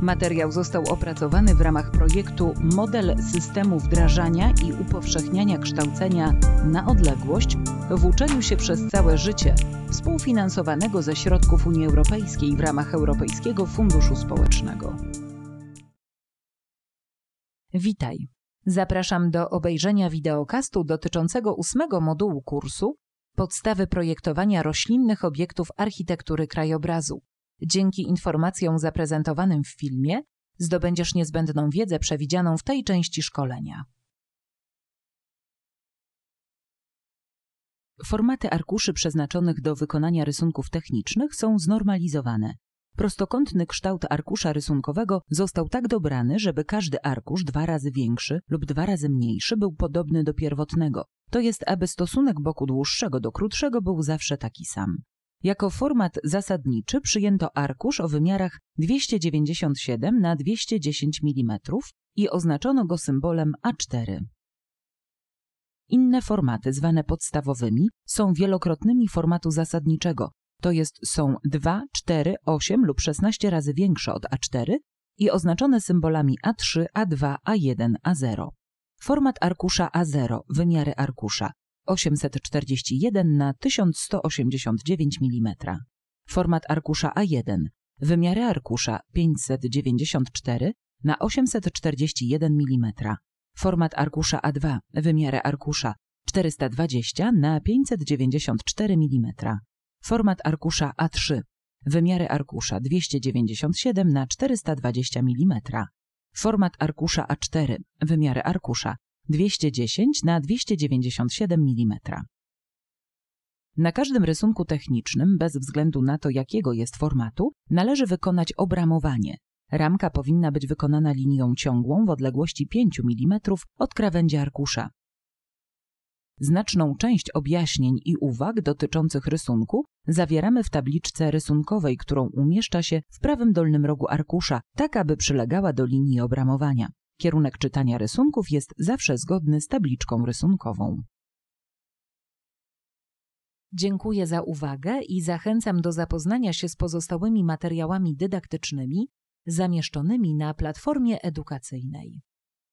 Materiał został opracowany w ramach projektu Model systemu wdrażania i upowszechniania kształcenia na odległość w uczeniu się przez całe życie, współfinansowanego ze środków Unii Europejskiej w ramach Europejskiego Funduszu Społecznego. Witaj. Zapraszam do obejrzenia wideokastu dotyczącego ósmego modułu kursu Podstawy projektowania roślinnych obiektów architektury krajobrazu Dzięki informacjom zaprezentowanym w filmie zdobędziesz niezbędną wiedzę przewidzianą w tej części szkolenia. Formaty arkuszy przeznaczonych do wykonania rysunków technicznych są znormalizowane. Prostokątny kształt arkusza rysunkowego został tak dobrany, żeby każdy arkusz dwa razy większy lub dwa razy mniejszy był podobny do pierwotnego. To jest, aby stosunek boku dłuższego do krótszego był zawsze taki sam. Jako format zasadniczy przyjęto arkusz o wymiarach 297 na 210 mm i oznaczono go symbolem A4. Inne formaty, zwane podstawowymi, są wielokrotnymi formatu zasadniczego, to jest są 2, 4, 8 lub 16 razy większe od A4 i oznaczone symbolami A3, A2, A1, A0. Format arkusza A0, wymiary arkusza 841 na 1189 mm. Format arkusza A1. Wymiary arkusza 594 na 841 mm. Format arkusza A2. Wymiary arkusza 420 na 594 mm. Format arkusza A3. Wymiary arkusza 297 na 420 mm. Format arkusza A4. Wymiary arkusza 210 na 297 mm. Na każdym rysunku technicznym, bez względu na to jakiego jest formatu, należy wykonać obramowanie. Ramka powinna być wykonana linią ciągłą w odległości 5 mm od krawędzi arkusza. Znaczną część objaśnień i uwag dotyczących rysunku zawieramy w tabliczce rysunkowej, którą umieszcza się w prawym dolnym rogu arkusza, tak aby przylegała do linii obramowania. Kierunek czytania rysunków jest zawsze zgodny z tabliczką rysunkową. Dziękuję za uwagę i zachęcam do zapoznania się z pozostałymi materiałami dydaktycznymi zamieszczonymi na platformie edukacyjnej.